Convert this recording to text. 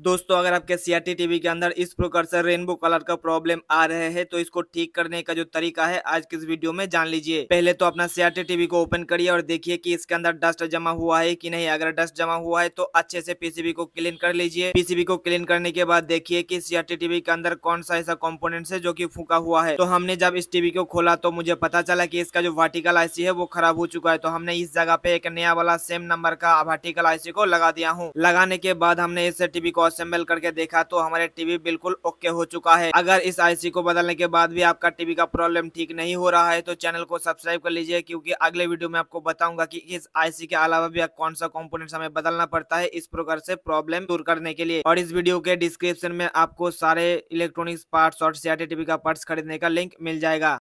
दोस्तों अगर आपके सी आर टीवी के अंदर इस प्रकार से रेनबो कलर का प्रॉब्लम आ रहे हैं तो इसको ठीक करने का जो तरीका है आज के इस वीडियो में जान लीजिए पहले तो अपना सी आर टीवी को ओपन करिए और देखिए कि इसके अंदर डस्ट जमा हुआ है कि नहीं अगर डस्ट जमा हुआ है तो अच्छे से पीसीबी को क्लीन कर लीजिए पीसीबी को क्लीन करने के बाद देखिए की सी आर टीवी के अंदर कौन सा ऐसा कॉम्पोनेंट है जो की फूका हुआ है तो हमने जब इस टीवी को खोला तो मुझे पता चला की इसका जो वर्टिकल आईसी है वो खराब हो चुका है तो हमने इस जगह पे एक नया वाला सेम नंबर का वर्टिकल आईसी को लगा दिया हूँ लगाने के बाद हमने इस टीवी को को असेंबल करके देखा तो हमारे टीवी बिल्कुल ओके हो चुका है अगर इस आईसी को बदलने के बाद भी आपका टीवी का प्रॉब्लम ठीक नहीं हो रहा है तो चैनल को सब्सक्राइब कर लीजिए क्योंकि अगले वीडियो में आपको बताऊंगा की इस आईसी के अलावा भी कौन सा कॉम्पोनेट हमें बदलना पड़ता है इस प्रकार से प्रॉब्लम दूर करने के लिए और इस वीडियो के डिस्क्रिप्शन में आपको सारे इलेक्ट्रॉनिक्स पार्ट और सीआरटी टीवी का पार्ट खरीदने का लिंक मिल जाएगा